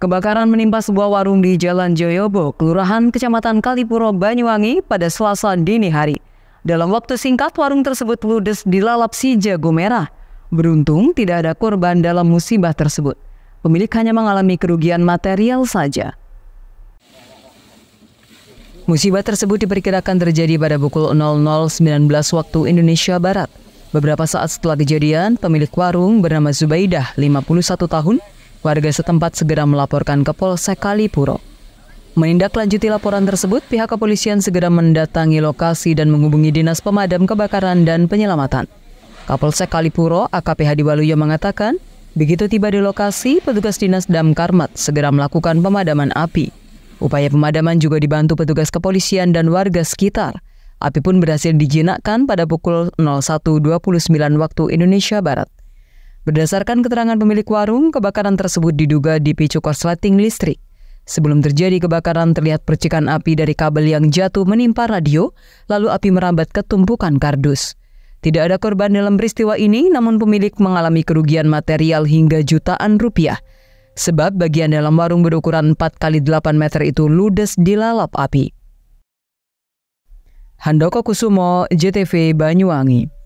Kebakaran menimpa sebuah warung di Jalan Joyobo, Kelurahan Kecamatan Kalipuro, Banyuwangi pada Selasa dini hari. Dalam waktu singkat, warung tersebut ludes dilalap si jago merah. Beruntung tidak ada korban dalam musibah tersebut. Pemilik hanya mengalami kerugian material saja. Musibah tersebut diperkirakan terjadi pada pukul 00.19 waktu Indonesia Barat. Beberapa saat setelah kejadian, pemilik warung bernama Zubaidah, 51 tahun, Warga setempat segera melaporkan ke Polsek Kalipuro. Menindaklanjuti laporan tersebut, pihak kepolisian segera mendatangi lokasi dan menghubungi Dinas Pemadam Kebakaran dan Penyelamatan. Kapolsek Kalipuro AKP Hadi Waluyo mengatakan, begitu tiba di lokasi, petugas Dinas Damkarmat segera melakukan pemadaman api. Upaya pemadaman juga dibantu petugas kepolisian dan warga sekitar. Api pun berhasil dijinakkan pada pukul 01.29 waktu Indonesia Barat. Berdasarkan keterangan pemilik warung, kebakaran tersebut diduga dipicu korsleting listrik. Sebelum terjadi kebakaran, terlihat percikan api dari kabel yang jatuh menimpa radio, lalu api merambat ke tumpukan kardus. Tidak ada korban dalam peristiwa ini, namun pemilik mengalami kerugian material hingga jutaan rupiah. Sebab bagian dalam warung berukuran 4 x 8 meter itu ludes dilalap api. Handoko Kusumo, JTV Banyuwangi.